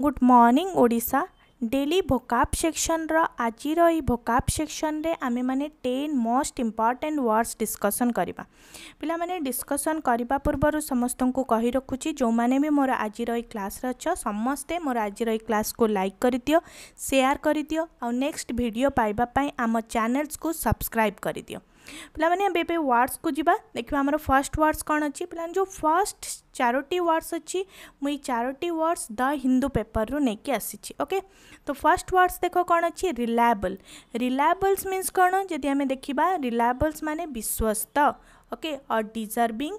Good morning Odisha daily vocab section रज vocab section रे आम मैंने ten most important words discussion करवा पाने डिस्कसन करने पूर्व समस्त को कही रखुची जो मैंने भी मोर आज क्लास अच समस्ते मोर आज क्लास को लाइक कर दि सेयार कर दि आउ नेक्स्ट भिड पाइबा आम चेल्स को सब्सक्राइब कर दिव्य पे एवं वार्डस को जी देखिए आम फर्स्ट वार्डस कौन अच्छी पे जो फर्स्ट चारोटी वार्डस अच्छी मुझे चारोटी वार्डस द हिंदू पेपर रू नहीं आसी ओके तो फर्स्ट वार्डस देख कौन अच्छी रिलायबल रिलायबल्स मीनस कौन जदि आम देखा रिलायबल्स मान विश्वस्त ओके और डिजर्विंग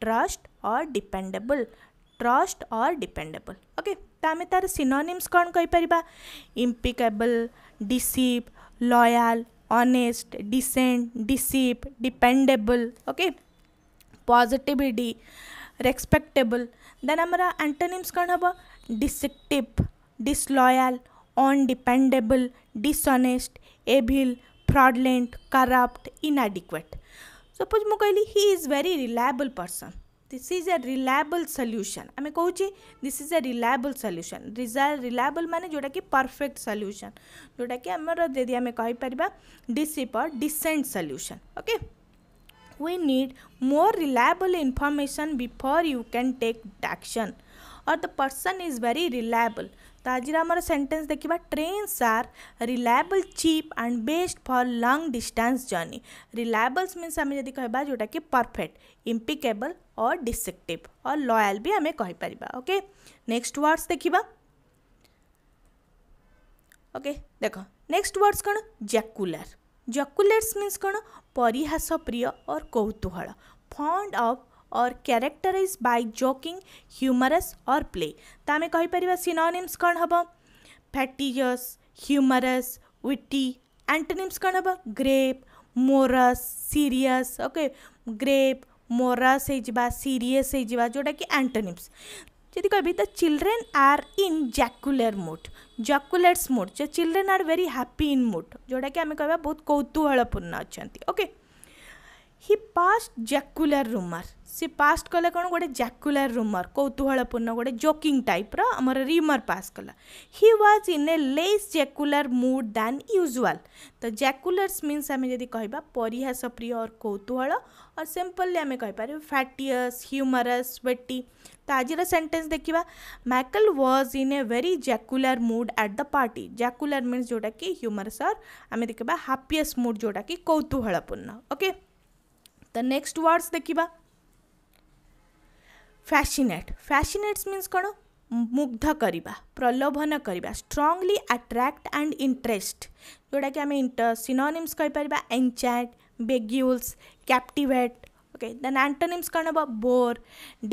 ट्रस्ट और डिपेडेबल ट्रस्ट और डिपेडेबल ओके तो आम तार सिनोनिम्स कौन कहींपर impeccable deceive loyal honest, decent, deceive, dependable, okay, positivity, respectable. Then our antonyms can have deceptive, disloyal, undependable, dishonest, evil, fraudulent, corrupt, inadequate. Suppose I he is very reliable person. This is a reliable solution आम कौच this is a reliable solution reliable मान जोटा कि perfect solution जोटा कि आम यदि आम कहीपर डिसीपर decent solution okay we need more reliable information before you can take action और the person is very reliable तो आज सेंटेंस देखा trains are reliable cheap and best for long distance journey reliables means आम जब कह जोटा कि perfect इम्पिकेबल और डिसेक्टिव और लयाल भी आम कहीपर ओके नेक्स्ट वर्ड्स देखा ओके देख नेक्स्ट वर्ड्स कौन जैकुलर जकुलेट्स मीन्स कौन परिहास प्रिय और कौतूहल fond of or characterise by joking humorous or play ତ ଆମେ କହିପାରିବା ସିନୋନିମ୍ସ କ'ଣ ହେବ ଫ୍ୟାଟିଜସ୍ ହ୍ୟୁମରସ୍ ୱିଟି ଆଣ୍ଟୋନିମ୍ସ କ'ଣ ହେବ grave morose serious okay grave morose ହେଇଯିବା ସିରିୟସ୍ ହେଇଯିବା ଯେଉଁଟାକି ଆଣ୍ଟୋନିମ୍ସ ଯଦି କହିବି the children are in jocular mood joculars mood ଯେ children are very happy in mood ଯେଉଁଟାକି ଆମେ କହିବା ବହୁତ କୌତୁହଳପୂର୍ଣ୍ଣ ଅଛନ୍ତି ଓକେ ହି ପାଷ୍ଟ ଜାକୁଲାର ରୁମର୍ ସେ ପାଷ୍ଟ କଲେ କ'ଣ ଗୋଟେ ଜାକୁଲାର ରୁମର୍ କୌତୁହଳପୂର୍ଣ୍ଣ ଗୋଟେ ଜୋକିଂ ଟାଇପ୍ର ଆମର ରିମର୍ ପାସ୍ କଲା he was in a less jocular mood than usual ତ ଜାକୁଲାର୍ସ ମିନ୍ସ ଆମେ ଯଦି କହିବା ପରିହାସ ପ୍ରିୟ ଅର୍ କୌତୁହଳ ଅର୍ ସିମ୍ପଲି ଆମେ କହିପାରିବା ଫ୍ୟାଟିୟସ୍ ହ୍ୟୁମରସ୍ ୱେଟି ତ ଆଜିର ସେଣ୍ଟେନ୍ସ ଦେଖିବା Michael was in a very jocular mood at the party jocular means ଯେଉଁଟାକି ହ୍ୟୁମରସ୍ ଅର୍ ଆମେ ଦେଖିବା ହାପିଏସ୍ ମୁଡ୍ ଯେଉଁଟାକି କୌତୁହଳପୂର୍ଣ୍ଣ ଓକେ द नेक्स्ट वर्ड्स देखा फैसिनेट फैसिनेट्स मीन कौन मुग्ध करवा प्रलोभन करवा स्ट्रंगली आट्राक्ट आंड इंटरेस्ट जोटा कि आम सिनोनिम्स कहींपर enchant beguiles captivate okay then antonyms कौन हम बोर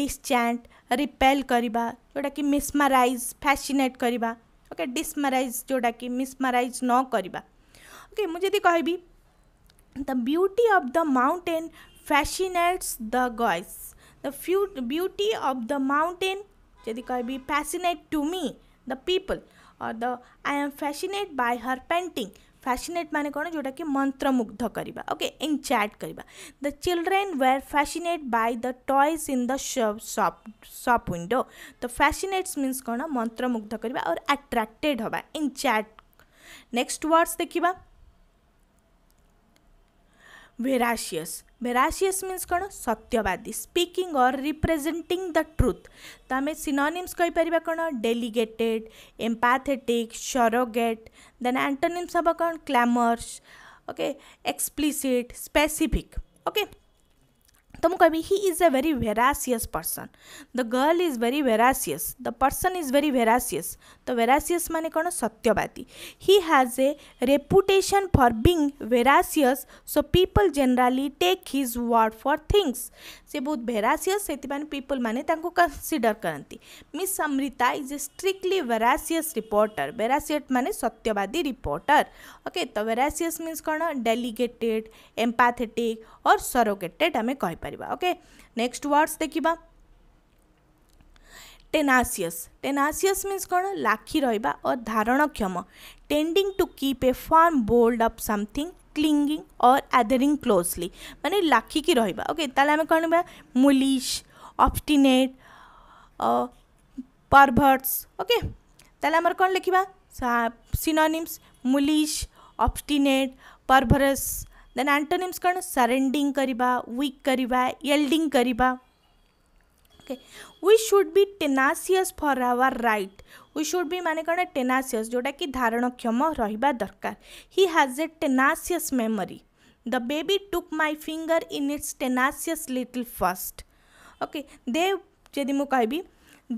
डिस्चैट रिपेल करवा जोटा कि मिसमाराइज फैसिनेट करवा ओके डिस्मराइज जोटा कि मिसमाराइज नक ओके मुझे कह The beauty of the mountain fascinates the gods. The beauty of the mountain यदि कहे भी fascinate to me the people और the I am fascinated by her painting. Fascinate माने कौन जोटा कि मंत्रमुग्ध करवा ओके एंचाट करवा the children were fascinate by the toys in the shop shop window तो फैसिनेट्स मीन्स कौन मंत्रमुग्ध करवा और आट्राक्टेड हवा एंचाट नेक्स्ट वर्ड्स देखा वेराशियस वेराशियस मीनस कौन सत्यवादी स्पीकिंग और रिप्रेजेंटिंग द ट्रुथ तो आम सिनोनिम्स कहींपर कौन delegated empathetic surrogate then antonyms हम कौन clamours okay explicit specific okay तो मुँह कहि he is a very veracious person the girl is very veracious the person is very veracious तो वेरासीयस माने कौन सत्यवादी he has a reputation for being veracious so people generally take his word for things से बहुत veracious से people मैंने consider करती miss Amrita is a strictly veracious reporter वेरासीयट मैंने सत्यवादी रिपोर्टर ओके तो वेरासीयस मीन कौन डेलीगेटेड एम्पाथेटिक और सरोगेटेड आम कहीपर ओके नेक्स्ट वर्ड्स देखा टेनासीयस टेनासीयस मीन्स कौन लाखी रहा और धारणक्षम tending to keep a firm hold of something clinging or adhering closely मानने लाखिकी रहा ओके आम कौन मुलिश अब्सटिनेट परभर्ट्स ओके ताले आमर कौन लिखा synonyms mulish obstinate perverse then antonyms कौन सरेंडिंग करवा विक करवा यल्डिंग करवा we should be tenacious for our right we should be मान कौन टेनासीयस जोटा कि धारणक्षम रहा दरकार he has a tenacious memory the baby took my finger in its tenacious little fist okay दे जी मुझे कहबी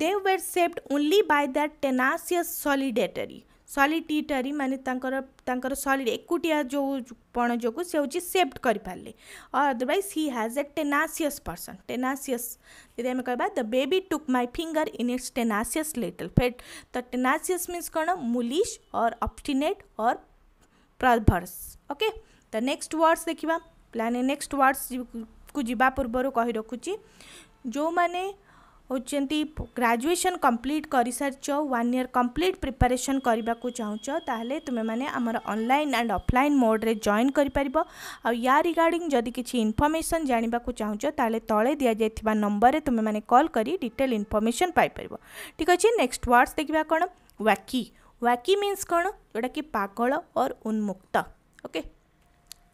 they were saved only by that tenacious solitary solitary मानते सलीड एकुटिया जो पण जो सी हूँ सेफ्ट करें अदरवैज हि हाज ए टेनासीयस पर्सन टेनासीयस आम कह the baby took my finger in its tenacious little fist तो टेनासीयस मीन कौन mulish or obstinate or perverse okay तो नेक्स्ट वर्ड्स देखा प्लान नेक्स्ट वर्ड्स को जीवा पूर्व कही रखुच्छी जो मैंने ग्राजुएसन कम्प्लीट कर सारी वन इयर कम्प्लीट प्रिपेरेसन करने को चाहे तुम्हें अनलाइन एंड अफल मोड्रे जॉन कर रिगार्डिंग जदि किसी इनफर्मेसन जानवाक चाहे तले दि जा नंबर में तुम्हें कल कर डिटेल इनफर्मेसन पाइपर ठीक अच्छे नेक्स्ट व्वर्ड्स देखा कौन वाकी वाकी मीनस कौन जोटा कि पगल और उन्मुक्त okay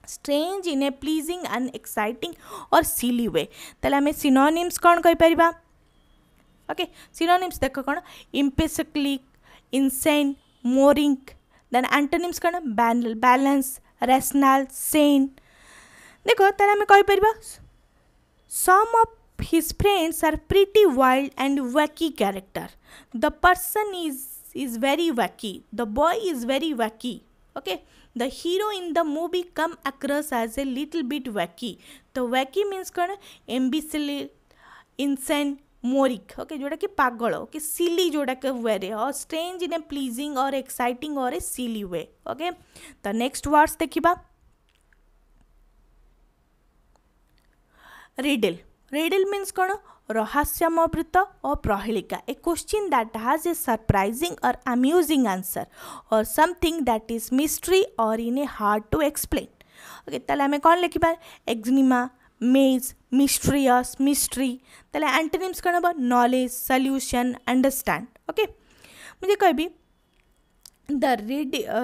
strange in a pleasing and exciting or silly वे तो आम सिनोनिम्स कौन कहीपर ओके सिनोनिम्स देख कौन इम्पेसिक्लिक इनसेन मोरिंग देन एंटोनिम्स कौन बैलेंस रेसनाल सेन देखो तेल आम कहीपर some of his friends are pretty wild and wacky character the person is is very wacky the boy is very wacky okay the hero in the movie comes across as a little bit wacky तो wacky means कौन एम्बिस insane मोरिक okay ଯେଉଁଟାକି ପାଗଳ पागल ସିଲି ଯେଉଁଟାକି जोटा के strange in a pleasing or exciting or a silly और okay सिली way okay ଦେଖିବା ରିଡିଲ୍ ରିଡିଲ୍ ମିନ୍ସ କଣ रिडिल ଓ ପ୍ରହେଳିକା ଏ और प्रहलिका has a surprising or amusing answer or amusing that is mystery or in a hard to explain okay ତାହେଲେ ଆମେ କଣ ଲେଖିବା ताले मेज मिस्ट्रियस मिस्ट्री तेल एंटनिम्स कौन हम नलेज सल्यूशन अंडरस्टैंड ओके मुझे कह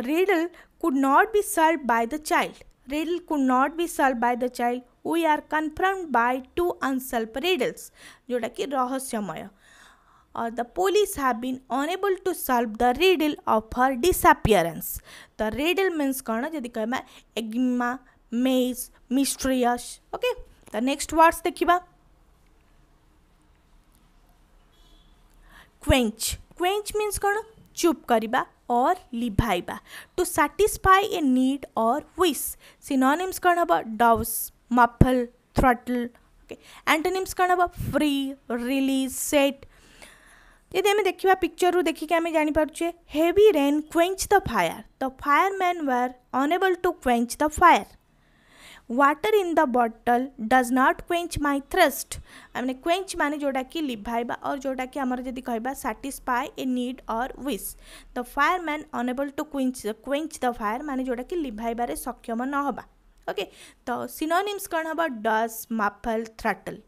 riddle could not be solve by the child riddle could not be solve by the child we are confirm by to unsolve riddles जोटा कि रहस्यमय the police have been unable to solve the riddle of her disappearance the riddle means कौन जी कह enigma maze mysterious okay तो next words देखा quench quench means कौन चुप करवा और लिभाइबा to satisfy a need or wish synonyms कौन हम douse muffle throttle okay antonyms कौन हम फ्री रिलीज सेट यदि आम देखा पिक्चर रू देखिक आम जापारे heavy rain quench the fire the fire man were unable to quench the fire water in the bottle does not quench my thirst I मैंने क्वेंच माने जोड़ा कि लिभाइबा और जोड़ा कि आम जब कह satisfy a need or wish the fire man unable to quench the quench the fire माने जोड़ा कि लिभाइबारे सक्षम न होगा ओके तो सिनोनिम्स कौन हम डस माफल थ्राटल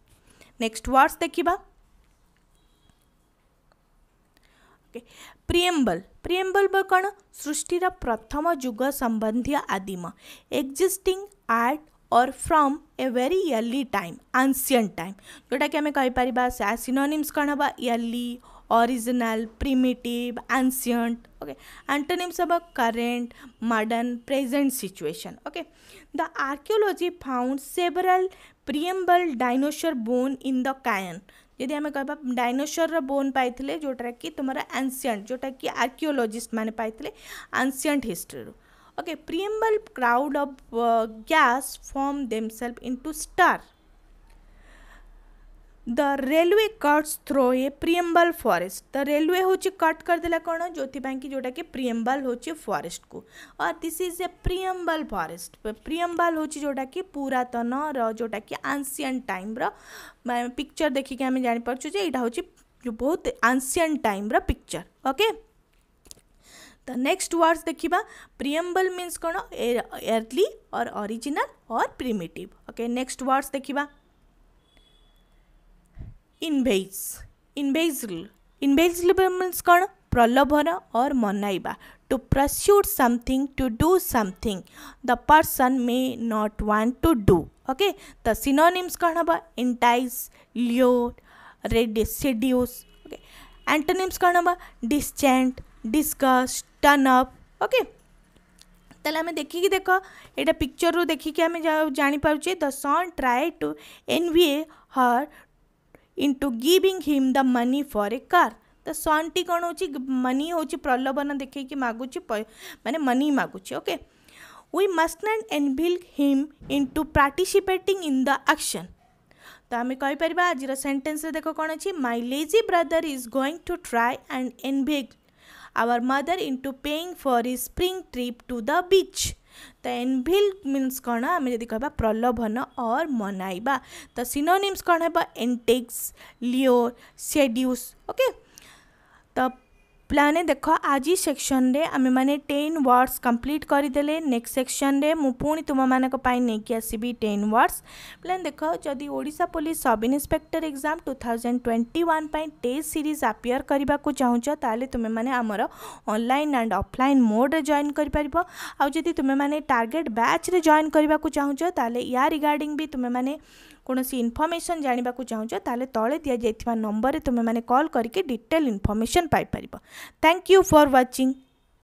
नेक्स्ट वर्ड्स देखा प्रियम्बल प्रियम्बल कौन सृष्टि प्रथम युग संबंधी आदिम एक्जिस्टिंग आर्ट और from a very early time ancient time जोटा कि आम कहपर से सिनोनिम्स कौन हाँ early original primitive ancient okay antonyms हम current modern present situation okay the archaeology found several primeval dinosaur bone in the cave यदि आम कह डायनोसर रोन पाई जोटा कि तुम्हारा आनसीयंट जोटा कि आर्कियोलोजिस्ट मैंने आनसीयंट हिस्ट्री रू okay preamble cloud of uh, gas form themselves into star the railway cuts through a primeval forest the railway हूँ कट करदे कौन जो कि जोटा कि प्रिएम्बल हूँ फरेस्ट को और this is a primeval forest primeval हूँ जोटा कि पुरातन रोटा कि आंसीयन टाइम रिक्चर देखिक आम जापर यहाँ हूँ बहुत आंसीयन time picture okay the next words देखा प्रियम्बल मीन्स कौन एर्ली और ओरिजिनल और प्रिमेटिव ओके नेक्स्ट वर्ड्स देखा इनभेज इनभेज इनभेज मीन्स कौन प्रलोभन और मनाइबा to प्रस्यूट something to do something the person may not want to do okay the synonyms कौन हम इंटाइज लियोर रेड ओके एंटोनिम्स कौन हम डिस्चेंट डिस्कस टर्न अप ओके तेल आम देखिक देख ये पिक्चर रू देखिक आम जापे द सन् ट्राए टू एनवीए her into giving him the money for a car the son टी कौन हो मनी हूँ प्रलोभन देखिए मगुच मानने मनी मगुच okay we must not inveigle him into participating in the auction तो आम कहीपर आज सेन्टेन्स देख कौन अच्छी my lazy brother is going to try and inveigle our mother into paying for his spring trip to the beach. ତ ଏନଭିଲ୍ means କ'ଣ ଆମେ ଯଦି କହିବା ପ୍ରଲୋଭନ ଅର୍ ମନାଇବା ତ ସିନୋନିମ୍ସ କ'ଣ ହେବ ଏଣ୍ଟେକ୍ସ ଲିଓ ସେଡ୍ୟୁସ୍ ଓକେ ତ प्लाने देख आज सेक्शन में आम मैंने टेन वर्ड्स कम्प्लीट करदे नेक्स्ट सेक्शन में मु पुणी तुम मैं नहीं आसबि टेन वर्ड्स प्लान देख जदि ओडा police sub inspector exam two thousand twenty one पर टेस्ट सीरीज आपिययर करने को चाहू तेल तुम्हें आमर अनल आंड अफल मोड्रे जॉन कर आदि तुम्हें टार्गेट बैच्रे जॉन करने को चाहू तेल या रिगार्ड भी तुम्हें कौन इनफर्मेसन जानवाक चाहो ताल तले दि जा नंबर तुम्हें मैंने कल करके डिटेल इनफर्मेसन पाइपर थैंक यू फॉर वाचिंग